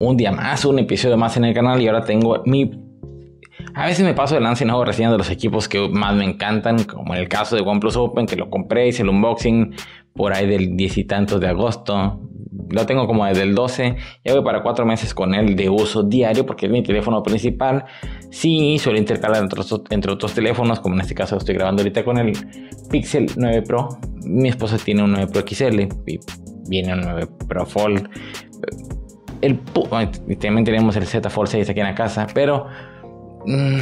un día más, un episodio más en el canal y ahora tengo mi... A veces me paso de lance y no hago de los equipos que más me encantan, como en el caso de OnePlus Open, que lo compré, hice el unboxing por ahí del diez y tantos de agosto. Lo tengo como desde el 12, ya voy para cuatro meses con él de uso diario porque es mi teléfono principal. Sí, suelo intercalar entre otros, entre otros teléfonos, como en este caso estoy grabando ahorita con el Pixel 9 Pro. Mi esposa tiene un 9 Pro XL y viene un 9 Pro Fold el, también tenemos el Z Fold aquí en la casa, pero mm,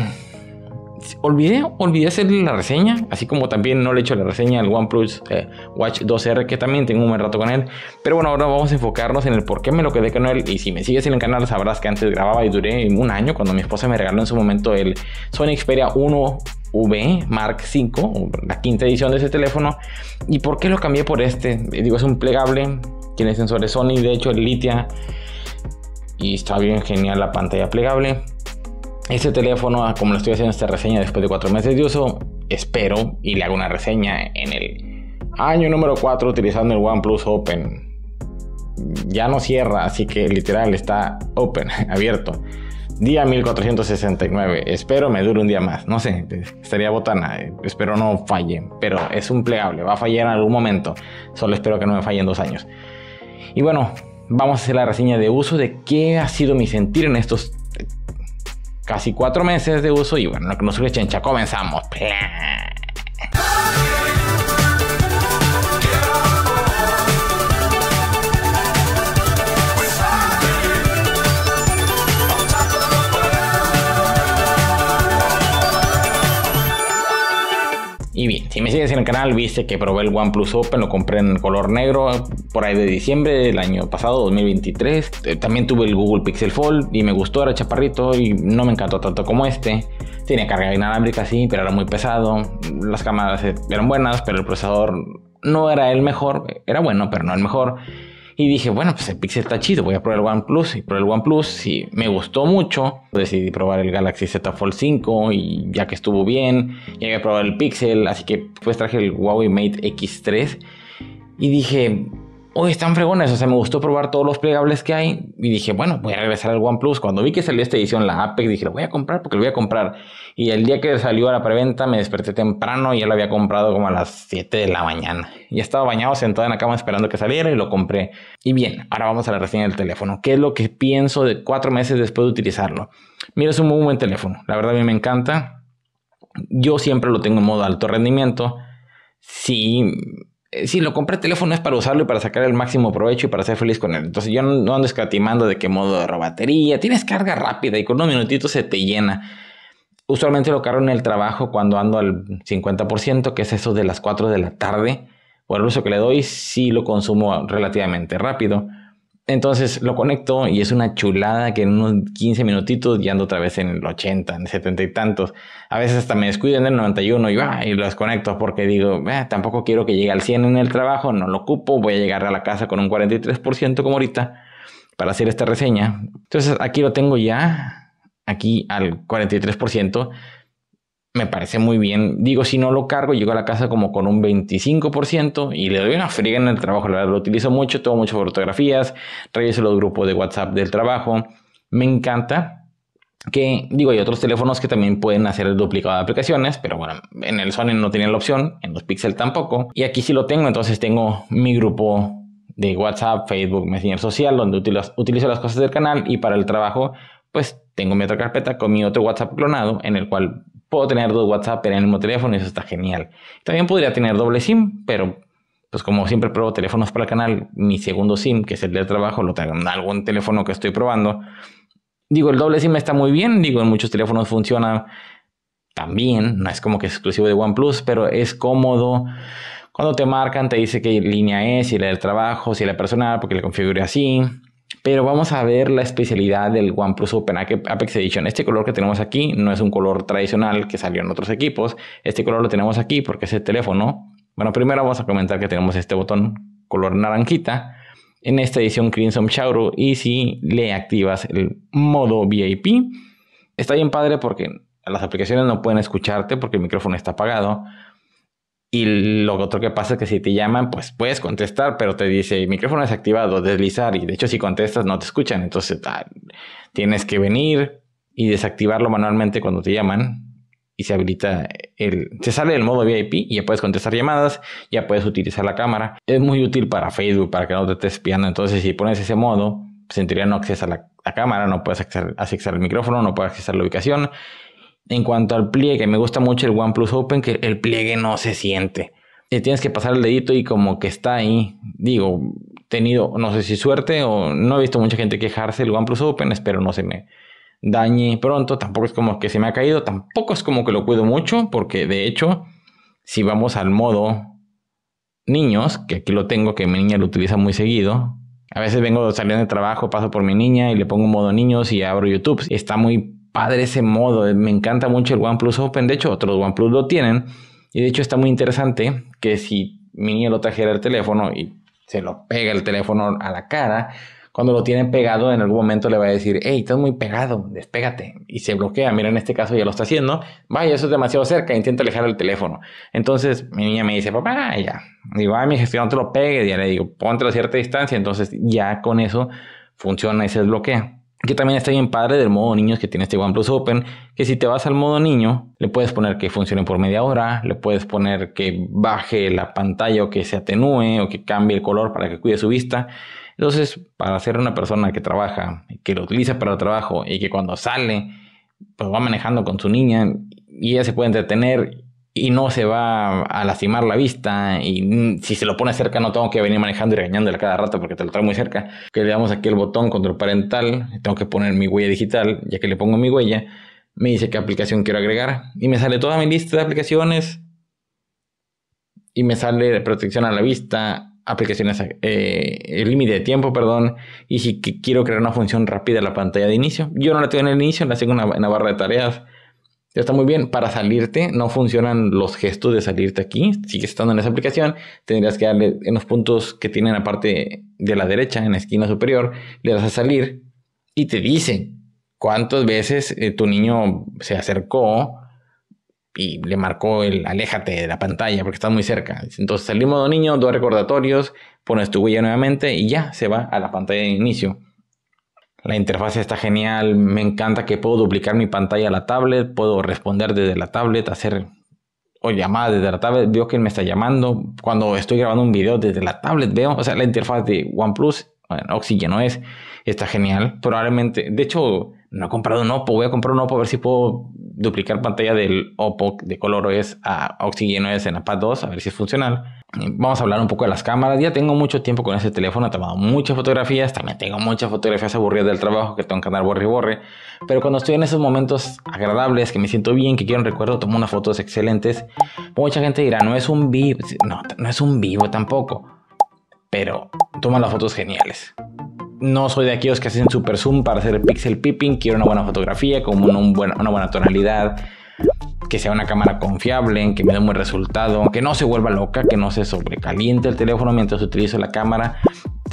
olvidé, olvidé hacerle la reseña, así como también no le he hecho la reseña al OnePlus eh, Watch 2R, que también tengo un buen rato con él. Pero bueno, ahora vamos a enfocarnos en el por qué me lo quedé con él. Y si me sigues en el canal, sabrás que antes grababa y duré un año cuando mi esposa me regaló en su momento el Sony Xperia 1 V Mark 5, la quinta edición de ese teléfono. ¿Y por qué lo cambié por este? Digo, es un plegable, tiene sensores Sony, de hecho el Litia y está bien genial la pantalla plegable. Este teléfono, ah, como lo estoy haciendo esta reseña después de cuatro meses de uso, espero y le hago una reseña en el año número 4 utilizando el OnePlus Open. Ya no cierra, así que literal está open, abierto. Día 1469. Espero me dure un día más. No sé, estaría botana. Eh, espero no falle. Pero es un plegable. Va a fallar en algún momento. Solo espero que no me falle en dos años. Y bueno, vamos a hacer la reseña de uso de qué ha sido mi sentir en estos casi cuatro meses de uso. Y bueno, que nosotros, chencha, comenzamos. Si me sigues en el canal, viste que probé el OnePlus Open, lo compré en color negro por ahí de diciembre del año pasado, 2023. Eh, también tuve el Google Pixel Fold y me gustó, era chaparrito y no me encantó tanto como este. Tiene carga inalámbrica, sí, pero era muy pesado. Las cámaras e- eran buenas, pero el procesador no era el mejor, era bueno, pero no el mejor. Y dije, bueno, pues el Pixel está chido, voy a probar el OnePlus. Y probé el OnePlus y me gustó mucho. Decidí probar el Galaxy Z Fold 5 y ya que estuvo bien, llegué a probar el Pixel. Así que pues traje el Huawei Mate X3 y dije, hoy están fregones, o sea, me gustó probar todos los plegables que hay y dije, bueno, voy a regresar al OnePlus. Cuando vi que salió esta edición, la Apex, dije, lo voy a comprar porque lo voy a comprar. Y el día que salió a la preventa me desperté temprano y ya lo había comprado como a las 7 de la mañana. Y estaba bañado, sentado en la cama esperando que saliera y lo compré. Y bien, ahora vamos a la reseña del teléfono. ¿Qué es lo que pienso de cuatro meses después de utilizarlo? Mira, es un muy buen teléfono. La verdad a mí me encanta. Yo siempre lo tengo en modo alto rendimiento. Sí, eh, si lo compré el teléfono es para usarlo y para sacar el máximo provecho y para ser feliz con él. Entonces yo no ando escatimando de qué modo de batería. Tienes carga rápida y con unos minutitos se te llena. Usualmente lo cargo en el trabajo cuando ando al 50%, que es eso de las 4 de la tarde. Por el uso que le doy, sí lo consumo relativamente rápido. Entonces lo conecto y es una chulada que en unos 15 minutitos ya ando otra vez en el 80, en el 70 y tantos. A veces hasta me descuido en el 91 y, va, y lo desconecto porque digo, eh, tampoco quiero que llegue al 100 en el trabajo, no lo ocupo, voy a llegar a la casa con un 43% como ahorita para hacer esta reseña. Entonces aquí lo tengo ya, aquí al 43% me parece muy bien. Digo, si no lo cargo, llego a la casa como con un 25% y le doy una friega en el trabajo. La verdad, lo utilizo mucho, tomo muchas fotografías, reviso los grupos de WhatsApp del trabajo. Me encanta que, digo, hay otros teléfonos que también pueden hacer el duplicado de aplicaciones, pero bueno, en el Sony no tienen la opción, en los Pixel tampoco. Y aquí sí lo tengo, entonces tengo mi grupo de WhatsApp, Facebook, Messenger Social, donde utilizo las cosas del canal y para el trabajo, pues tengo mi otra carpeta con mi otro WhatsApp clonado en el cual puedo tener dos WhatsApp en el mismo teléfono y eso está genial. También podría tener doble SIM, pero pues como siempre pruebo teléfonos para el canal, mi segundo SIM, que es el de trabajo, lo tengo en algún teléfono que estoy probando. Digo, el doble SIM está muy bien, digo, en muchos teléfonos funciona también, no es como que es exclusivo de OnePlus, pero es cómodo. Cuando te marcan, te dice qué línea es, si la del trabajo, si la personal, porque le configure así. Pero vamos a ver la especialidad del OnePlus Open Apex Edition. Este color que tenemos aquí no es un color tradicional que salió en otros equipos. Este color lo tenemos aquí porque es el teléfono. Bueno, primero vamos a comentar que tenemos este botón color naranjita en esta edición Crimson Shadow y si le activas el modo VIP. Está bien padre porque las aplicaciones no pueden escucharte porque el micrófono está apagado, y lo otro que pasa es que si te llaman, pues puedes contestar, pero te dice el micrófono desactivado, deslizar. Y de hecho, si contestas, no te escuchan. Entonces ah, tienes que venir y desactivarlo manualmente cuando te llaman. Y se habilita el. Se sale del modo VIP y ya puedes contestar llamadas, ya puedes utilizar la cámara. Es muy útil para Facebook, para que no te estés espiando. Entonces, si pones ese modo, pues no acceso a la, cámara, no puedes accesar el micrófono, no puedes accesar la ubicación en cuanto al pliegue, me gusta mucho el OnePlus Open, que el pliegue no se siente. tienes que pasar el dedito y como que está ahí. Digo, tenido, no sé si suerte o no he visto mucha gente quejarse del OnePlus Open, espero no se me dañe pronto, tampoco es como que se me ha caído, tampoco es como que lo cuido mucho, porque de hecho, si vamos al modo niños, que aquí lo tengo, que mi niña lo utiliza muy seguido, a veces vengo saliendo de trabajo, paso por mi niña y le pongo modo niños y abro YouTube, está muy padre ese modo. Eh, me encanta mucho el OnePlus Open. De hecho, otros OnePlus lo tienen. Y de hecho está muy interesante que si mi niña lo trajera el teléfono y se lo pega el teléfono a la cara, cuando lo tiene pegado en algún momento le va a decir, hey, estás muy pegado, despégate. Y se bloquea. Mira, en este caso ya lo está haciendo. Vaya, eso es demasiado cerca, intenta alejar el teléfono. Entonces mi niña me dice, papá, ya. Digo, ay, mi gestión te lo pegue. Y ya le digo, ponte a cierta distancia. Entonces ya con eso funciona y se desbloquea que también está bien padre del modo niños que tiene este OnePlus Open, que si te vas al modo niño, le puedes poner que funcione por media hora, le puedes poner que baje la pantalla o que se atenúe o que cambie el color para que cuide su vista. Entonces, para ser una persona que trabaja, que lo utiliza para el trabajo y que cuando sale, pues va manejando con su niña y ella se puede entretener y no se va a lastimar la vista y si se lo pone cerca no tengo que venir manejando y regañándole cada rato porque te lo trae muy cerca, que le damos aquí el botón control parental, tengo que poner mi huella digital, ya que le pongo mi huella, me dice qué aplicación quiero agregar y me sale toda mi lista de aplicaciones y me sale protección a la vista, aplicaciones, eh, el límite de tiempo, perdón, y si quiero crear una función rápida en la pantalla de inicio, yo no la tengo en el inicio, la tengo en la barra de tareas está muy bien. Para salirte, no funcionan los gestos de salirte aquí. Sigues estando en esa aplicación. Tendrías que darle en los puntos que tienen la parte de la derecha, en la esquina superior, le das a salir y te dice cuántas veces eh, tu niño se acercó y le marcó el aléjate de la pantalla porque estás muy cerca. Entonces salimos de niño, dos recordatorios, pones tu huella nuevamente y ya se va a la pantalla de inicio la interfaz está genial, me encanta que puedo duplicar mi pantalla a la tablet, puedo responder desde la tablet, hacer o desde la tablet, veo quién me está llamando, cuando estoy grabando un video desde la tablet veo, o sea, la interfaz de OnePlus, bueno, Oxygen está genial, probablemente, de hecho, no he comprado un Oppo, voy a comprar un Oppo a ver si puedo duplicar pantalla del Oppo de color OS a Oxygen en la Pad 2, a ver si es funcional. Vamos a hablar un poco de las cámaras. Ya tengo mucho tiempo con ese teléfono, he tomado muchas fotografías, también tengo muchas fotografías aburridas del trabajo que tengo que andar borre y borre. Pero cuando estoy en esos momentos agradables, que me siento bien, que quiero un recuerdo, tomo unas fotos excelentes. Mucha gente dirá, no es un vivo, no, no es un vivo tampoco. Pero toman las fotos geniales. No soy de aquellos que hacen super zoom para hacer pixel pipping, quiero una buena fotografía con una buena tonalidad que sea una cámara confiable, que me dé un buen resultado, que no se vuelva loca, que no se sobrecaliente el teléfono mientras utilizo la cámara.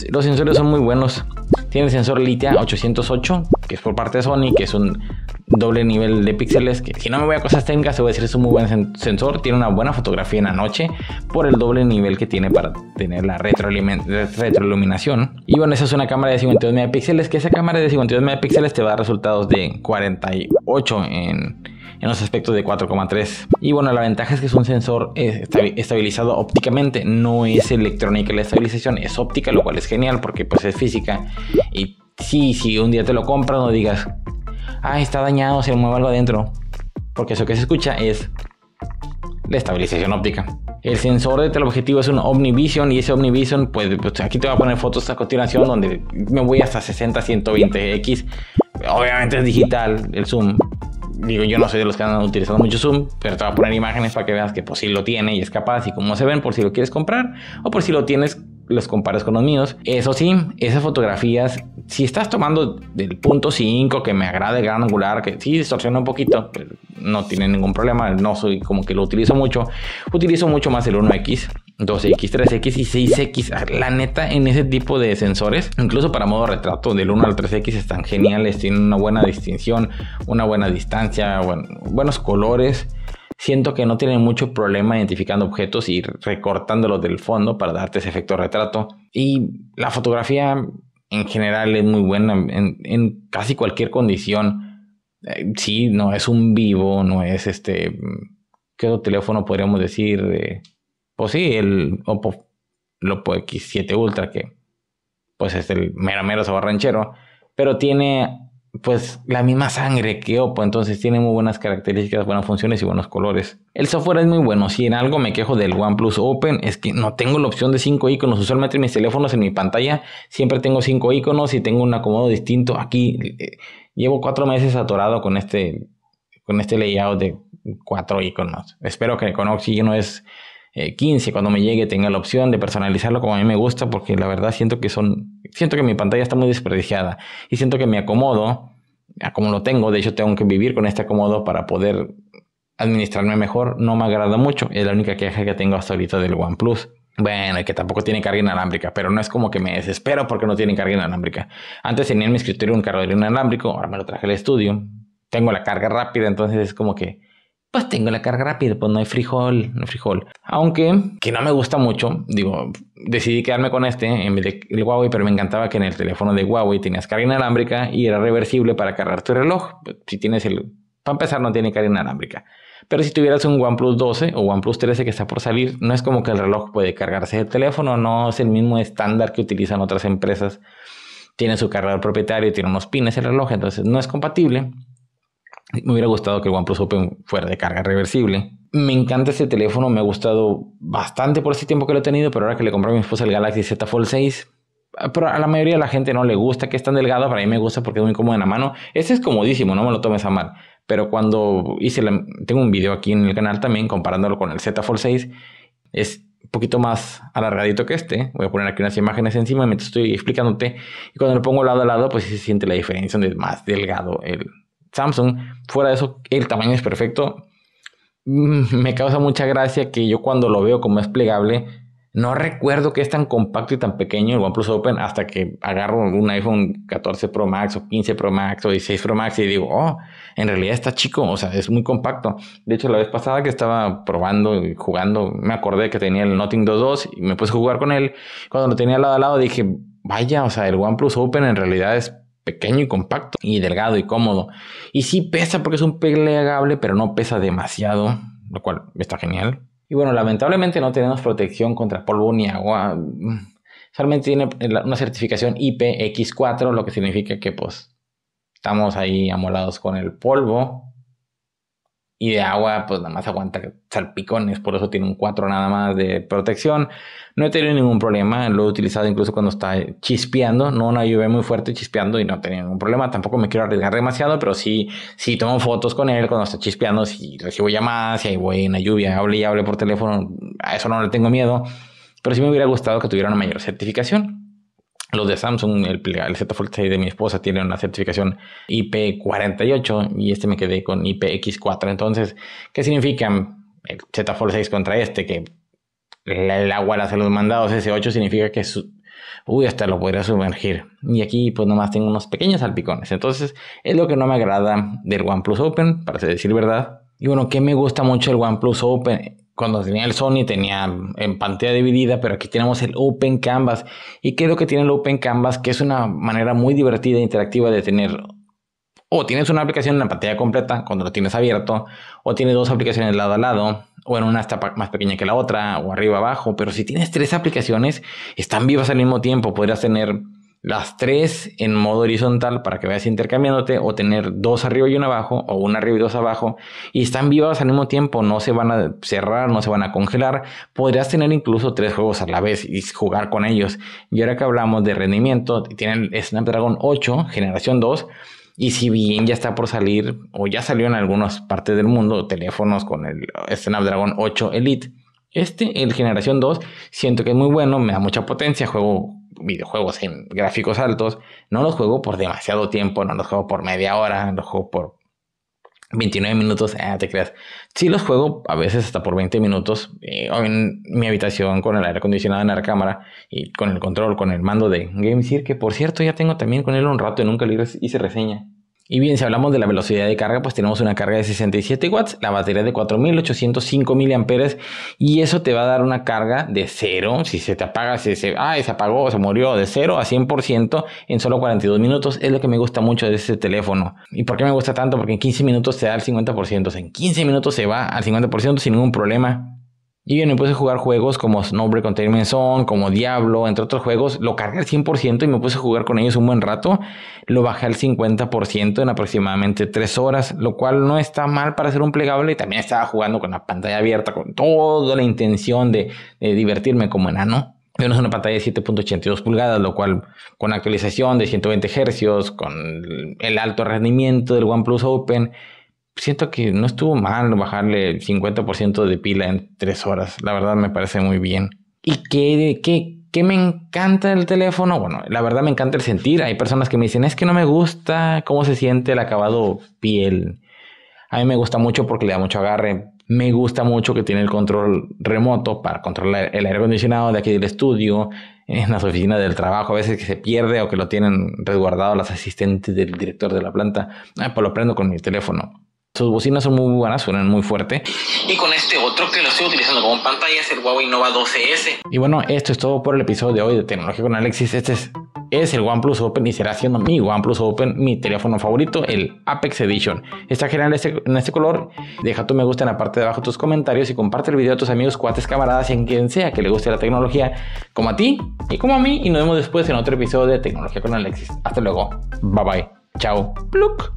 Los sensores son muy buenos. Tiene el sensor Litia 808, que es por parte de Sony, que es un doble nivel de píxeles, que si no me voy a cosas técnicas, te voy a decir es un muy buen sensor, tiene una buena fotografía en la noche por el doble nivel que tiene para tener la retroiluminación. Y bueno, esa es una cámara de 52 megapíxeles, que esa cámara de 52 megapíxeles te va a dar resultados de 48 en en los aspectos de 4,3. Y bueno, la ventaja es que es un sensor eh, estabilizado ópticamente, no es electrónica la estabilización, es óptica, lo cual es genial porque pues es física. Y sí, si un día te lo compras, no digas, ah, está dañado, se mueve algo adentro. Porque eso que se escucha es la estabilización óptica. El sensor de teleobjetivo es un OmniVision y ese OmniVision, pues, pues, aquí te voy a poner fotos a continuación donde me voy hasta 60, 120x. Obviamente es digital el zoom, digo, yo no soy de los que han utilizado mucho Zoom, pero te voy a poner imágenes para que veas que pues sí lo tiene y es capaz y cómo se ven por si lo quieres comprar o por si lo tienes los compares con los míos. Eso sí, esas fotografías, si estás tomando del punto 5 que me agrade el gran angular, que sí distorsiona un poquito, no tiene ningún problema, no soy como que lo utilizo mucho, utilizo mucho más el 1X. 2X, 3X y 6X. Ah, la neta, en ese tipo de sensores, incluso para modo retrato, del 1 al 3X están geniales, tienen una buena distinción, una buena distancia, buenos colores. Siento que no tienen mucho problema identificando objetos y recortándolos del fondo para darte ese efecto retrato. Y la fotografía en general es muy buena en, casi cualquier condición. Eh, sí, no es un vivo, no es este. ¿Qué otro teléfono podríamos decir? Eh, pues sí, el Oppo Lopo X7 Ultra, que pues es el mero mero sabarranchero, pero tiene pues la misma sangre que Oppo, entonces tiene muy buenas características, buenas funciones y buenos colores. El software es muy bueno, si en algo me quejo del OnePlus Open es que no tengo la opción de 5 iconos, usualmente en mis teléfonos, en mi pantalla, siempre tengo 5 iconos y tengo un acomodo distinto. Aquí eh, llevo 4 meses atorado con este, con este layout de 4 iconos. Espero que con Oxygen no es 15, eh, cuando me llegue, tenga la opción de personalizarlo como a mí me gusta, porque la verdad siento que son, siento que mi pantalla está muy desperdiciada y siento que me acomodo a como lo tengo, de hecho tengo que vivir con este acomodo para poder administrarme mejor, no me agrada mucho, es la única queja que tengo hasta ahorita del OnePlus. Bueno, y que tampoco tiene carga inalámbrica, pero no es como que me desespero porque no tiene carga inalámbrica. Antes tenía en mi escritorio un cargador inalámbrico, ahora me lo traje al estudio. Tengo la carga rápida, entonces es como que pues tengo la carga rápida, pues no hay frijol, no frijol. Aunque, que no me gusta mucho, digo, decidí quedarme con este en vez del Huawei, pero me encantaba que en el teléfono de Huawei tenías carga inalámbrica y era reversible para cargar tu reloj. Si tienes el, para empezar, no tiene carga inalámbrica. Pero si tuvieras un OnePlus 12 o OnePlus 13 que está por salir, no es como que el reloj puede cargarse el teléfono, no es el mismo estándar que utilizan otras empresas. Tiene su cargador propietario, tiene unos pines el reloj, entonces no es compatible. Me hubiera gustado que el OnePlus Open fuera de carga reversible. Me encanta ese teléfono, me ha gustado bastante por ese tiempo que lo he tenido, pero ahora que le compré a mi esposa el Galaxy Z Fold 6, ah, pero a la mayoría de la gente no le gusta que es tan delgado, para mí me gusta porque es muy cómodo en la mano. Este es comodísimo, no me lo tomes a mal. Pero cuando hice la, tengo un video aquí en el canal también comparándolo con el Z Fold 6, es un poquito más alargadito que este. Voy a poner aquí unas imágenes encima mientras estoy explicándote. Y cuando lo pongo lado a lado, pues se siente la diferencia donde es más delgado el Samsung. Fuera de eso, el tamaño es perfecto. Mm, me causa mucha gracia que yo cuando lo veo como es plegable, no recuerdo que es tan compacto y tan pequeño el OnePlus Open hasta que agarro un iPhone 14 Pro Max o 15 Pro Max o 16 Pro Max y digo, oh, en realidad está chico, o sea, es muy compacto. De hecho, la vez pasada que estaba probando y jugando, me acordé que tenía el Nothing 2.2 y me puse a jugar con él. Cuando lo tenía lado a lado dije, vaya, o sea, el OnePlus Open en realidad es pequeño y compacto y delgado y cómodo. Y sí pesa porque es un plegable, pero no pesa demasiado, lo cual está genial. Y bueno, lamentablemente no tenemos protección contra polvo ni agua. Solamente tiene una certificación IPX4, lo que significa que pues estamos ahí amolados con el polvo y de agua, pues nada más aguanta salpicones, por eso tiene un 4 nada más de protección. No he tenido ningún problema, lo he utilizado incluso cuando está chispeando, no una lluvia muy fuerte chispeando y no he tenido ningún problema. Tampoco me quiero arriesgar demasiado, pero sí, sí tomo fotos con él cuando está chispeando, si recibo llamadas, si hay voy en la lluvia, Hable y hable por teléfono, a eso no le tengo miedo. Pero sí me hubiera gustado que tuviera una mayor certificación. Los de Samsung, el, Z Fold 6 de mi esposa tiene una certificación IP48 y este me quedé con IPX4. Entonces, ¿qué significan el Z Fold 6 contra este? Que el agua la los mandados S8 significa que uy, hasta lo podría sumergir. Y aquí pues nomás tengo unos pequeños salpicones. Entonces es lo que no me agrada del OnePlus Open, para decir verdad. Y bueno, ¿qué me gusta mucho el OnePlus Open cuando tenía el Sony tenía en em, pantalla dividida, pero aquí tenemos el Open Canvas. ¿Y qué es lo que tiene el Open Canvas? Que es una manera muy divertida e interactiva de tener o tienes una aplicación en la pantalla completa cuando lo tienes abierto, o tienes dos aplicaciones lado a lado, o en una está más pequeña que la otra, o arriba abajo, pero si tienes tres aplicaciones, están vivas al mismo tiempo, podrías tener las tres en modo horizontal para que vayas intercambiándote o tener dos arriba y una abajo o una arriba y dos abajo y están vivas al mismo tiempo, no se van a cerrar, no se van a congelar, podrías tener incluso tres juegos a la vez y jugar con ellos. Y ahora que hablamos de rendimiento, tienen Snapdragon 8, generación 2, y si bien ya está por salir o ya salió en algunas partes del mundo teléfonos con el Snapdragon 8 Elite, este, el Generación 2, siento que es muy bueno, me da mucha potencia, juego videojuegos en gráficos altos, no los juego por demasiado tiempo, no los juego por media hora, los juego por 29 minutos, ah, te creas. Sí los juego a veces hasta por 20 minutos eh, en mi habitación con el aire acondicionado en la cámara y con el control, con el mando de GameSir, que por cierto ya tengo también con él un rato y nunca le hice reseña. Y bien, si hablamos de la velocidad de carga, pues tenemos una carga de 67 watts, la batería de 4805 miliamperes y eso te va a dar una carga de cero. Si se te apaga, si se, ah, se apagó, se murió, de cero a 100% en solo 42 minutos. Es lo que me gusta mucho de este teléfono. ¿Y por qué me gusta tanto? Porque en 15 minutos se da el 50%. en 15 minutos se va al 50% sin ningún problema. Y me puse a jugar juegos como Snowbreak Containment Zone, como Diablo, entre otros juegos. Lo cargué al 100% y me puse a jugar con ellos un buen rato. Lo bajé al 50% en aproximadamente 3 horas, lo cual no está mal para ser un plegable. Y también estaba jugando con la pantalla abierta, con toda la intención de, divertirme como enano. Tenemos una pantalla de 7.82 pulgadas, lo cual con actualización de 120 Hz, con el alto rendimiento del OnePlus Open siento que no estuvo mal bajarle el 50% de pila en tres horas. La verdad me parece muy bien. ¿Y qué, qué, qué me encanta el teléfono? Bueno, la verdad me encanta el sentir. Hay personas que me dicen, es que no me gusta cómo se siente el acabado piel. A mí me gusta mucho porque le da mucho agarre. Me gusta mucho que tiene el control remoto para controlar el aire acondicionado de aquí del estudio, en las oficinas del trabajo, a veces que se pierde o que lo tienen resguardado las asistentes del director de la planta. Ah, pues lo prendo con mi teléfono sus bocinas son muy buenas, suenan muy fuerte. Y con este otro que lo estoy utilizando como pantalla es el Huawei Nova 12S. Y bueno, esto es todo por el episodio de hoy de Tecnología con Alexis. Este es, el OnePlus Open y será siendo mi OnePlus Open, mi teléfono favorito, el Apex Edition. Está genial este, en este color. Deja tu me gusta en la parte de abajo tus comentarios y comparte el video a tus amigos, cuates, camaradas y en quien sea que le guste la tecnología, como a ti y como a mí. Y nos vemos después en otro episodio de Tecnología con Alexis. Hasta luego. Bye bye. Chao. Pluk.